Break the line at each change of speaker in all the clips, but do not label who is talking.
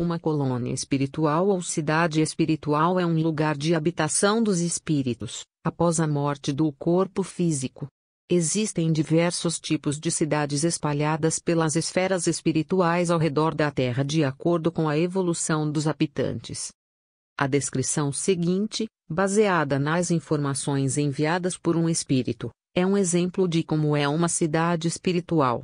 Uma colônia espiritual ou cidade espiritual é um lugar de habitação dos espíritos, após a morte do corpo físico. Existem diversos tipos de cidades espalhadas pelas esferas espirituais ao redor da Terra de acordo com a evolução dos habitantes. A descrição seguinte, baseada nas informações enviadas por um espírito, é um exemplo de como é uma cidade espiritual.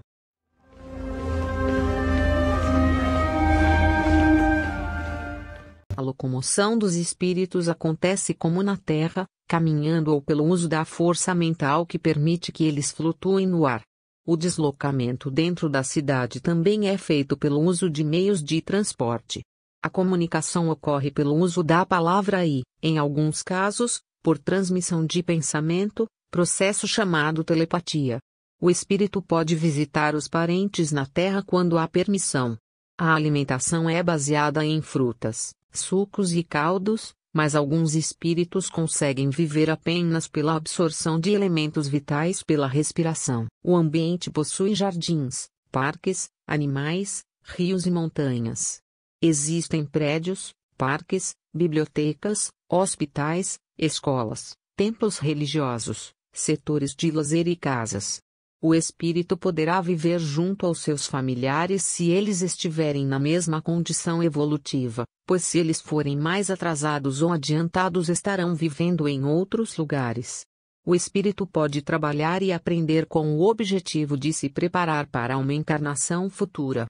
locomoção dos espíritos acontece como na Terra, caminhando ou pelo uso da força mental que permite que eles flutuem no ar. O deslocamento dentro da cidade também é feito pelo uso de meios de transporte. A comunicação ocorre pelo uso da palavra e, em alguns casos, por transmissão de pensamento, processo chamado telepatia. O espírito pode visitar os parentes na terra quando há permissão. A alimentação é baseada em frutas, sucos e caldos, mas alguns espíritos conseguem viver apenas pela absorção de elementos vitais pela respiração. O ambiente possui jardins, parques, animais, rios e montanhas. Existem prédios, parques, bibliotecas, hospitais, escolas, templos religiosos, setores de lazer e casas o espírito poderá viver junto aos seus familiares se eles estiverem na mesma condição evolutiva, pois se eles forem mais atrasados ou adiantados estarão vivendo em outros lugares. O espírito pode trabalhar e aprender com o objetivo de se preparar para uma encarnação futura.